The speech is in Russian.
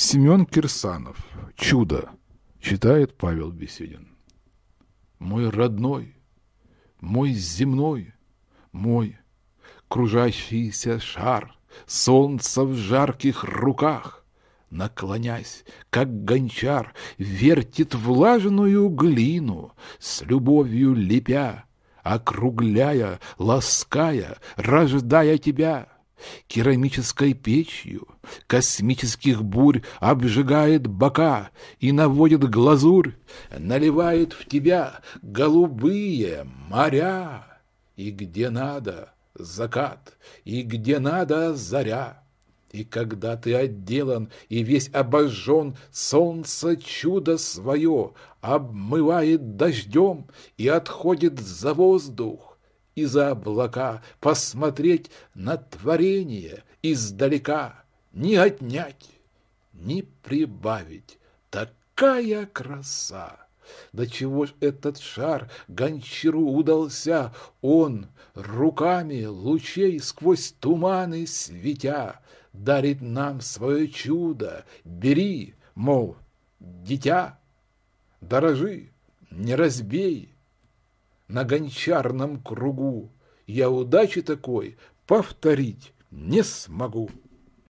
Семен Кирсанов. «Чудо», читает Павел Беседин. «Мой родной, мой земной, мой кружащийся шар, солнце в жарких руках, наклонясь, как гончар, вертит влажную глину, с любовью лепя, округляя, лаская, рождая тебя» керамической печью космических бурь обжигает бока и наводит глазурь, наливает в тебя голубые моря, и где надо закат, и где надо заря. И когда ты отделан и весь обожжен, солнце чудо свое обмывает дождем и отходит за воздух, и за облака, посмотреть на творение издалека, не отнять, не прибавить. Такая краса! До чего ж этот шар гончару удался, он руками лучей сквозь туманы светя дарит нам свое чудо, бери, мол, дитя, дорожи, не разбей, на гончарном кругу. Я удачи такой повторить не смогу.